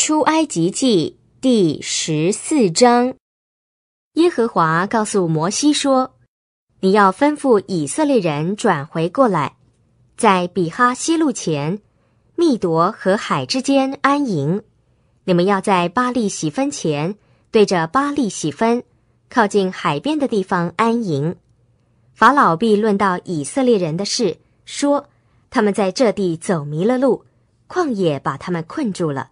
出埃及记第十四章，耶和华告诉摩西说：“你要吩咐以色列人转回过来，在比哈西路前，密夺和海之间安营。你们要在巴利洗分前，对着巴利洗分，靠近海边的地方安营。法老必论到以色列人的事，说他们在这地走迷了路，旷野把他们困住了。”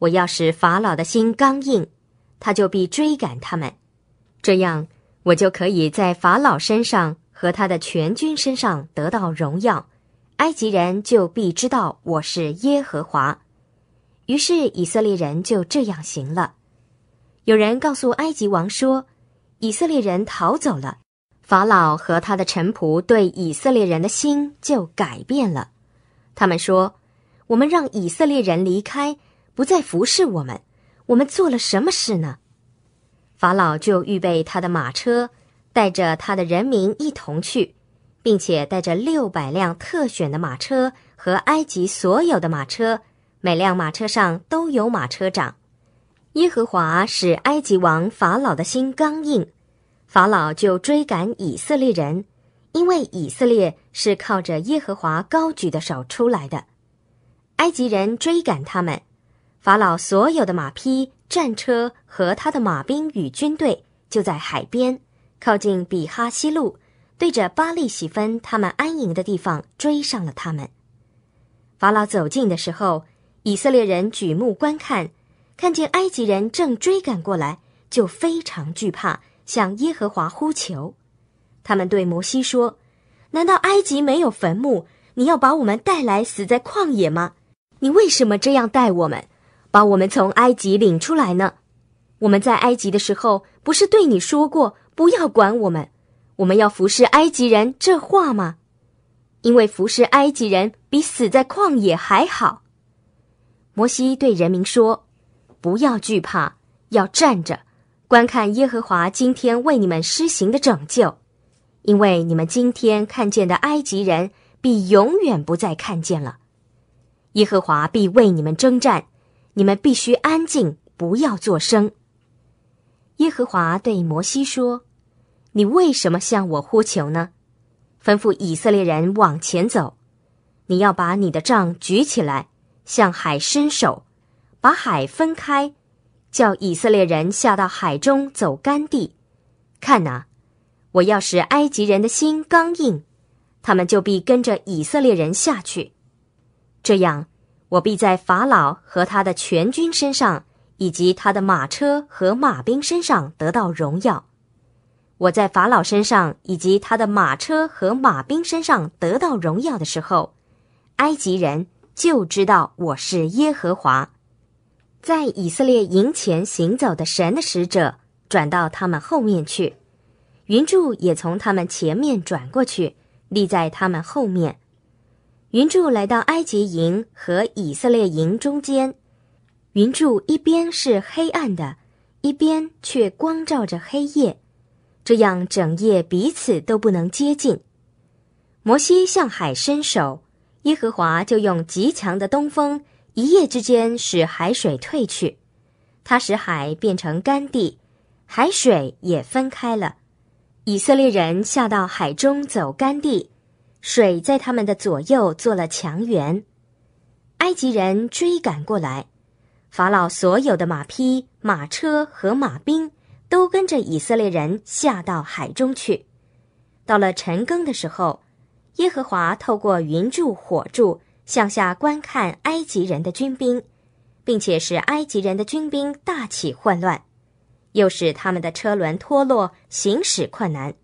我要使法老的心刚硬，他就必追赶他们，这样我就可以在法老身上和他的全军身上得到荣耀，埃及人就必知道我是耶和华。于是以色列人就这样行了。有人告诉埃及王说，以色列人逃走了。法老和他的臣仆对以色列人的心就改变了，他们说，我们让以色列人离开。不再服侍我们，我们做了什么事呢？法老就预备他的马车，带着他的人民一同去，并且带着六百辆特选的马车和埃及所有的马车，每辆马车上都有马车长。耶和华使埃及王法老的心刚硬，法老就追赶以色列人，因为以色列是靠着耶和华高举的手出来的。埃及人追赶他们。法老所有的马匹、战车和他的马兵与军队就在海边，靠近比哈西路，对着巴利喜芬他们安营的地方追上了他们。法老走近的时候，以色列人举目观看，看见埃及人正追赶过来，就非常惧怕，向耶和华呼求。他们对摩西说：“难道埃及没有坟墓？你要把我们带来死在旷野吗？你为什么这样待我们？”把我们从埃及领出来呢？我们在埃及的时候，不是对你说过不要管我们，我们要服侍埃及人这话吗？因为服侍埃及人比死在旷野还好。摩西对人民说：“不要惧怕，要站着观看耶和华今天为你们施行的拯救，因为你们今天看见的埃及人，必永远不再看见了。耶和华必为你们征战。”你们必须安静，不要作声。耶和华对摩西说：“你为什么向我呼求呢？吩咐以色列人往前走。你要把你的杖举起来，向海伸手，把海分开，叫以色列人下到海中走干地。看哪，我要使埃及人的心刚硬，他们就必跟着以色列人下去。这样。”我必在法老和他的全军身上，以及他的马车和马兵身上得到荣耀。我在法老身上以及他的马车和马兵身上得到荣耀的时候，埃及人就知道我是耶和华。在以色列营前行走的神的使者转到他们后面去，云柱也从他们前面转过去，立在他们后面。云柱来到埃及营和以色列营中间，云柱一边是黑暗的，一边却光照着黑夜，这样整夜彼此都不能接近。摩西向海伸手，耶和华就用极强的东风，一夜之间使海水退去，他使海变成干地，海水也分开了，以色列人下到海中走干地。水在他们的左右做了墙垣，埃及人追赶过来，法老所有的马匹、马车和马兵都跟着以色列人下到海中去。到了晨更的时候，耶和华透过云柱火柱向下观看埃及人的军兵，并且使埃及人的军兵大起混乱，又使他们的车轮脱落，行驶困难。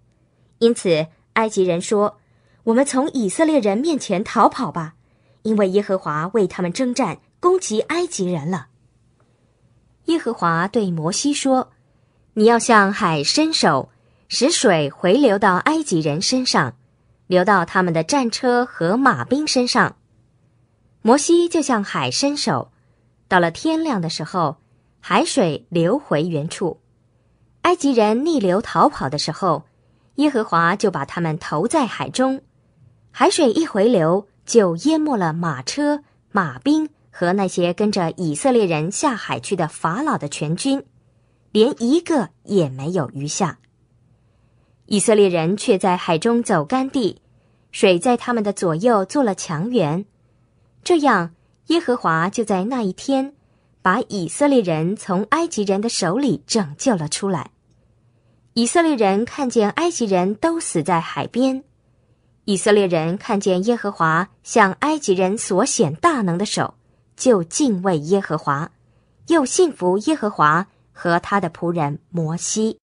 因此，埃及人说。我们从以色列人面前逃跑吧，因为耶和华为他们征战，攻击埃及人了。耶和华对摩西说：“你要向海伸手，使水回流到埃及人身上，流到他们的战车和马兵身上。”摩西就向海伸手。到了天亮的时候，海水流回原处。埃及人逆流逃跑的时候，耶和华就把他们投在海中。海水一回流，就淹没了马车、马兵和那些跟着以色列人下海去的法老的全军，连一个也没有余下。以色列人却在海中走干地，水在他们的左右做了墙垣。这样，耶和华就在那一天，把以色列人从埃及人的手里拯救了出来。以色列人看见埃及人都死在海边。以色列人看见耶和华向埃及人所显大能的手，就敬畏耶和华，又信服耶和华和他的仆人摩西。